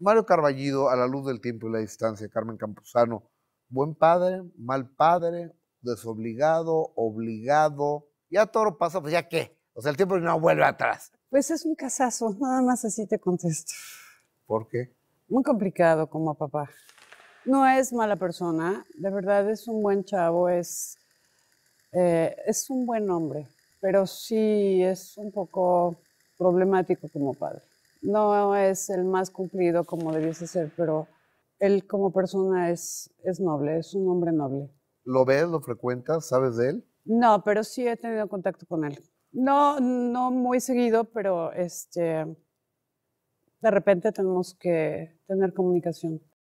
Mario Carballido, a la luz del tiempo y la distancia, Carmen Campuzano, buen padre, mal padre, desobligado, obligado, ya todo lo pasa, pues ya qué, o sea, el tiempo no vuelve atrás. Pues es un casazo, nada más así te contesto. ¿Por qué? Muy complicado como papá. No es mala persona, de verdad es un buen chavo, es, eh, es un buen hombre, pero sí es un poco problemático como padre no es el más cumplido como debiese ser, pero él como persona es, noble, es un hombre noble. ¿Lo ves, lo frecuentas, sabes de él? No, pero sí he tenido contacto con él. No, no muy seguido, pero este, de repente tenemos que tener comunicación.